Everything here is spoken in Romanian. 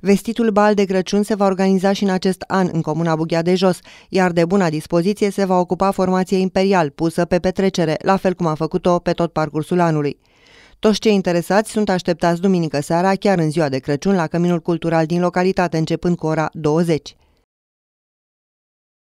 Vestitul bal de Crăciun se va organiza și în acest an în comuna Bughea de Jos, iar de buna dispoziție se va ocupa formația imperial pusă pe petrecere, la fel cum a făcut-o pe tot parcursul anului. Toți cei interesați sunt așteptați duminică seara, chiar în ziua de Crăciun, la Căminul Cultural din localitate, începând cu ora 20.